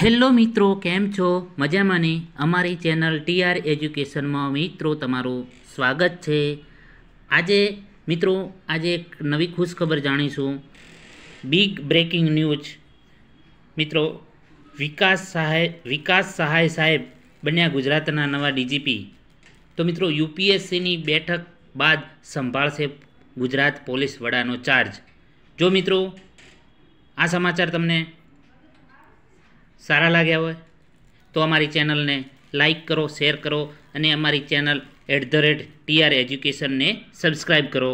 hello મિત્રો કેમ છો મજામાં ને અમારી ચેનલ ટીઆર એજ્યુકેશનમાં મિત્રો તમારું સ્વાગત છે આજે મિત્રો આજે એક નવી ખુશખબર જાણીશું બિગ બ્રેકિંગ ન્યૂઝ મિત્રો વિકાસ સહાય વિકાસ સહાય સાહેબ બન્યા ગુજરાતના નવા ડીજીપી તો મિત્રો યુપીએસસીની બેઠક બાદ સંભાળશે ગુજરાત પોલીસ વડાનો ચાર્જ જો મિત્રો આ સમાચાર તમને સારા લાગ્યા હોય તો અમારી ચેનલને લાઇક કરો શેર કરો અને અમારી channel at the rate TR એજ્યુકેશનને સબસ્ક્રાઈબ કરો